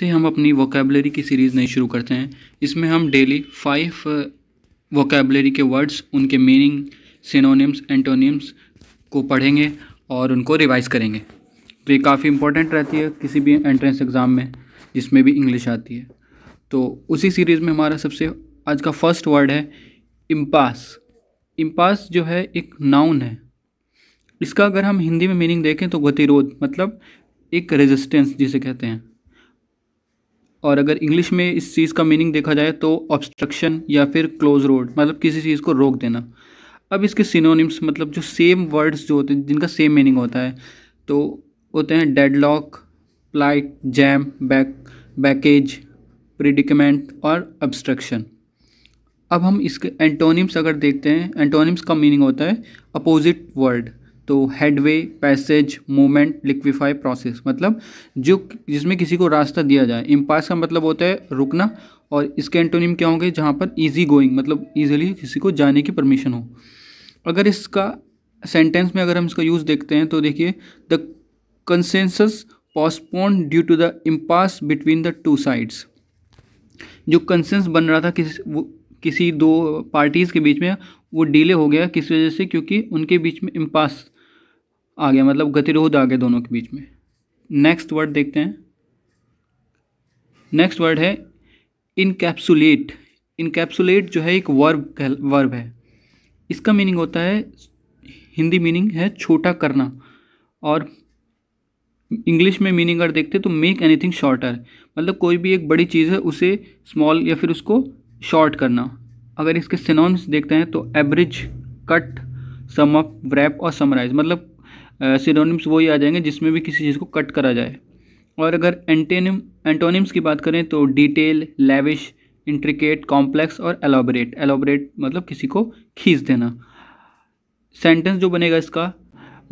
से हम अपनी वोकेबलरी की सीरीज़ नहीं शुरू करते हैं इसमें हम डेली फाइव वोकेबलरी के वर्ड्स उनके मीनिंग सिनोनिम्स एंटोनिम्स को पढ़ेंगे और उनको रिवाइज करेंगे तो ये काफ़ी इंपॉर्टेंट रहती है किसी भी एंट्रेंस एग्ज़ाम में जिसमें भी इंग्लिश आती है तो उसी सीरीज़ में हमारा सबसे आज का फर्स्ट वर्ड है इम्पास इम्पास जो है एक नाउन है इसका अगर हम हिंदी में मीनिंग देखें तो गतिरोध मतलब एक रेजिस्टेंस जिसे कहते हैं और अगर इंग्लिश में इस चीज़ का मीनिंग देखा जाए तो ऑब्स्ट्रक्शन या फिर क्लोज रोड मतलब किसी चीज़ को रोक देना अब इसके सिनोनिम्स मतलब जो सेम वर्ड्स जो होते हैं जिनका सेम मीनिंग होता है तो होते हैं deadlock plight jam back blockage predicament और अब्स्ट्रक्शन अब हम इसके एंटोनिम्स अगर देखते हैं एंटोनिम्स का मीनिंग होता है अपोजिट वर्ड तो headway passage movement liquefy process मतलब जो जिसमें किसी को रास्ता दिया जाए इम्पास का मतलब होता है रुकना और इसके एंटोनिम क्या होंगे जहाँ पर ईजी गोइंग मतलब ईजिली किसी को जाने की परमिशन हो अगर इसका सेंटेंस में अगर हम इसका यूज़ देखते हैं तो देखिए the consensus postpone due to the impasse between the two sides जो कंसेंस बन रहा था किसी वो किसी दो पार्टीज़ के बीच में वो डिले हो गया किस वजह से क्योंकि उनके बीच में इम्पास आ गया मतलब गतिरोध आ गया दोनों के बीच में नेक्स्ट वर्ड देखते हैं नेक्स्ट वर्ड है इनकैप्सुलेट इनकैप्सुलेट जो है एक वर्ब वर्ब है इसका मीनिंग होता है हिंदी मीनिंग है छोटा करना और इंग्लिश में मीनिंग अगर देखते तो मेक एनीथिंग शॉर्टर मतलब कोई भी एक बड़ी चीज़ है उसे स्मॉल या फिर उसको शॉर्ट करना अगर इसके सिनॉन्स देखते हैं तो average cut sum up wrap और समराइज मतलब सिनोनिम्स वही आ जाएंगे जिसमें भी किसी चीज़ को कट करा जाए और अगर एंटेनिम एंटोनिम्स की बात करें तो डिटेल लेविश इंट्रिकेट कॉम्प्लेक्स और एलोबरेट एलोबरेट मतलब किसी को खींच देना सेंटेंस जो बनेगा इसका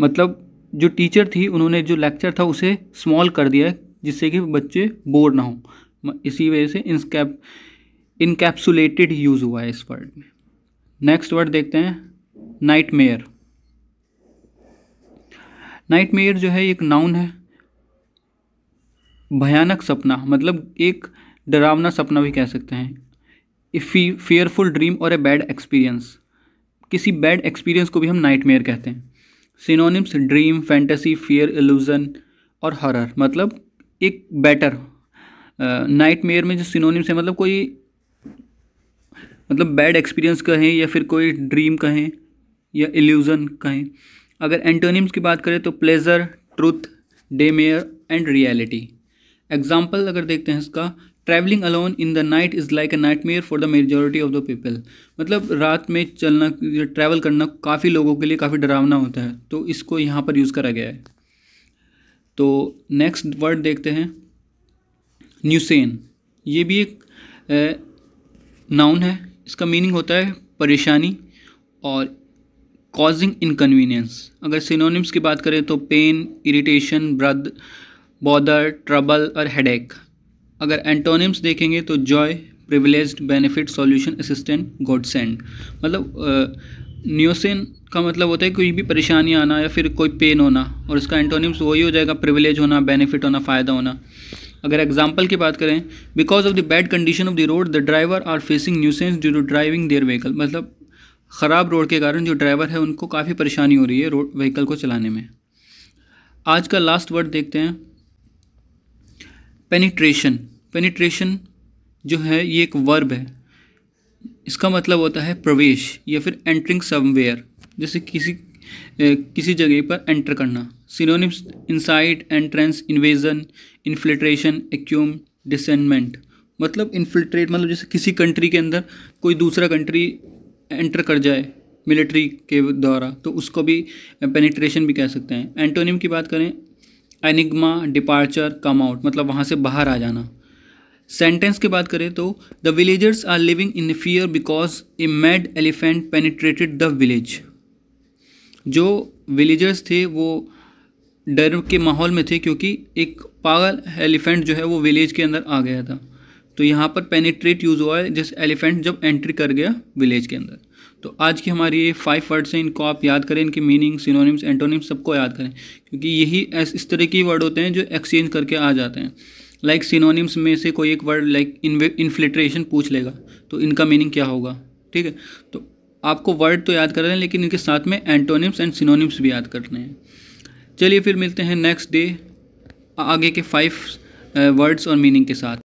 मतलब जो टीचर थी उन्होंने जो लेक्चर था उसे स्मॉल कर दिया जिससे कि बच्चे बोर ना हों इसी वजह से इंस्कैप इनकेप्सुलेटेड यूज़ हुआ है इस वर्ड में नेक्स्ट वर्ड देखते हैं नाइट मेयर मेयर जो है एक नाउन है भयानक सपना मतलब एक डरावना सपना भी कह सकते हैं इफी फेयरफुल ड्रीम और ए बैड एक्सपीरियंस किसी बैड एक्सपीरियंस को भी हम मेयर कहते हैं synonyms dream fantasy fear illusion और हॉरर मतलब एक बेटर मेयर में जो सिनोनिम्स है मतलब कोई मतलब बैड एक्सपीरियंस कहें या फिर कोई ड्रीम कहें या एल्यूजन कहें अगर एंटोनिम्स की बात करें तो pleasure truth daymare and reality example अगर देखते हैं इसका travelling alone in the night is like a nightmare for the majority of the people मतलब रात में चलना ट्रैवल करना काफ़ी लोगों के लिए काफ़ी डरावना होता है तो इसको यहाँ पर यूज़ करा गया है तो नेक्स्ट वर्ड देखते हैं न्यूसेन ये भी एक ए, नाउन है इसका मीनिंग होता है परेशानी और कॉजिंग इनकन्वीनियंस अगर सिनोनिम्स की बात करें तो पेन इरिटेशन ब्रद बॉदर ट्रबल और हेडेक अगर एंटोनिम्स देखेंगे तो joy privilege benefit solution assistant godsend मतलब न्यूसिन का मतलब होता है कोई भी परेशानी आना या फिर कोई पेन होना और इसका एंटोनिम्स वही हो जाएगा प्रिविलेज होना बेनिफिट होना फ़ायदा होना अगर एग्जाम्पल की बात करें because of the bad condition of the road the driver are facing nuisance due to driving their vehicle मतलब ख़राब रोड के कारण जो ड्राइवर है उनको काफ़ी परेशानी हो रही है रोड व्हीकल को चलाने में आज का लास्ट वर्ड देखते हैं पेनिट्रेशन पेनिट्रेशन जो है ये एक वर्ब है इसका मतलब होता है प्रवेश या फिर एंट्रिंग समवेयर जैसे किसी ए, किसी जगह पर एंटर करना synonyms inside entrance invasion infiltration एक्यूम डिसेंटमेंट मतलब इन्फिल्ट्रेट मतलब जैसे किसी कंट्री के अंदर कोई दूसरा कंट्री एंटर कर जाए मिलिट्री के द्वारा तो उसको भी पेनिट्रेशन भी कह सकते हैं एंटोनिम की बात करें एनिग्मा डिपार्चर कम आउट मतलब वहाँ से बाहर आ जाना सेंटेंस की बात करें तो the villagers are living in fear because a mad elephant penetrated the village जो विलेजर्स थे वो डर के माहौल में थे क्योंकि एक पागल एलिफेंट जो है वो विलेज के अंदर आ गया था तो यहाँ पर पेनीट्रेट यूज़ हुआ है जिस एलिफेंट जब एंट्री कर गया विलेज के अंदर तो आज की हमारी ये फाइव वर्ड्स हैं इनको आप याद करें इनके मीनिंग सिनोनिम्स एंटोनिम्स सबको याद करें क्योंकि यही इस तरह के वर्ड होते हैं जो एक्सचेंज करके आ जाते हैं लाइक like सिनोनिम्स में से कोई एक वर्ड लाइक इन्फ्लिट्रेशन पूछ लेगा तो इनका मीनिंग क्या होगा ठीक है तो आपको वर्ड तो याद कर रहे हैं लेकिन इनके साथ में एंटोनिम्स एंड सिनोनिम्स भी याद करने हैं चलिए फिर मिलते हैं नेक्स्ट डे आगे के फाइव वर्ड्स और मीनिंग के साथ